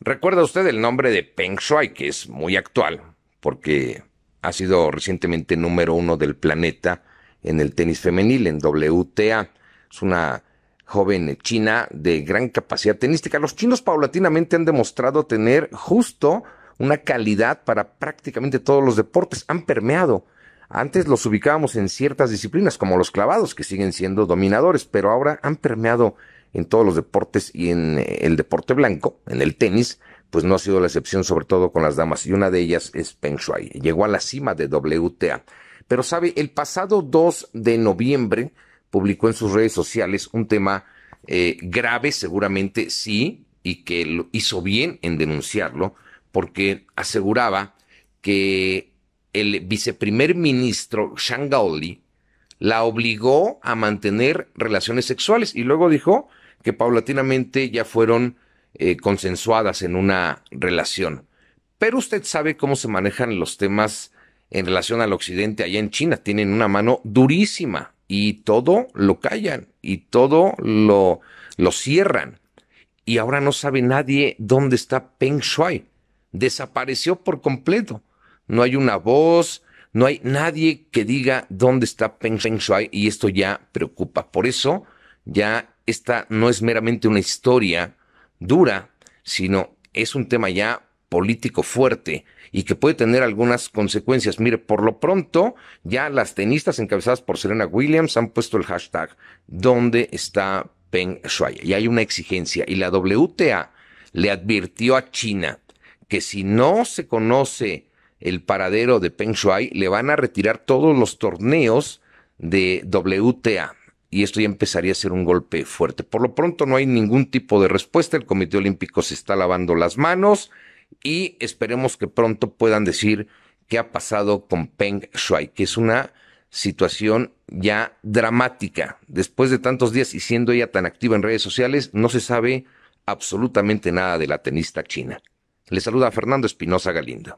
Recuerda usted el nombre de Peng Shuai, que es muy actual, porque ha sido recientemente número uno del planeta en el tenis femenil, en WTA. Es una joven china de gran capacidad tenística. Los chinos paulatinamente han demostrado tener justo una calidad para prácticamente todos los deportes. Han permeado. Antes los ubicábamos en ciertas disciplinas, como los clavados, que siguen siendo dominadores, pero ahora han permeado en todos los deportes y en eh, el deporte blanco, en el tenis, pues no ha sido la excepción, sobre todo con las damas, y una de ellas es Peng Shuai. Llegó a la cima de WTA. Pero sabe, el pasado 2 de noviembre publicó en sus redes sociales un tema eh, grave, seguramente sí, y que hizo bien en denunciarlo, porque aseguraba que el viceprimer ministro Shang la obligó a mantener relaciones sexuales y luego dijo que paulatinamente ya fueron eh, consensuadas en una relación. Pero usted sabe cómo se manejan los temas en relación al occidente allá en China. Tienen una mano durísima y todo lo callan y todo lo, lo cierran. Y ahora no sabe nadie dónde está Peng Shui. Desapareció por completo. No hay una voz, no hay nadie que diga dónde está Peng Shui. y esto ya preocupa. Por eso ya esta no es meramente una historia dura, sino es un tema ya político fuerte y que puede tener algunas consecuencias. Mire, por lo pronto, ya las tenistas encabezadas por Serena Williams han puesto el hashtag ¿Dónde está Peng Shuai? Y hay una exigencia. Y la WTA le advirtió a China que si no se conoce el paradero de Peng Shuai, le van a retirar todos los torneos de WTA y esto ya empezaría a ser un golpe fuerte. Por lo pronto no hay ningún tipo de respuesta, el Comité Olímpico se está lavando las manos y esperemos que pronto puedan decir qué ha pasado con Peng Shuai, que es una situación ya dramática. Después de tantos días y siendo ella tan activa en redes sociales, no se sabe absolutamente nada de la tenista china. Le saluda Fernando Espinosa Galindo.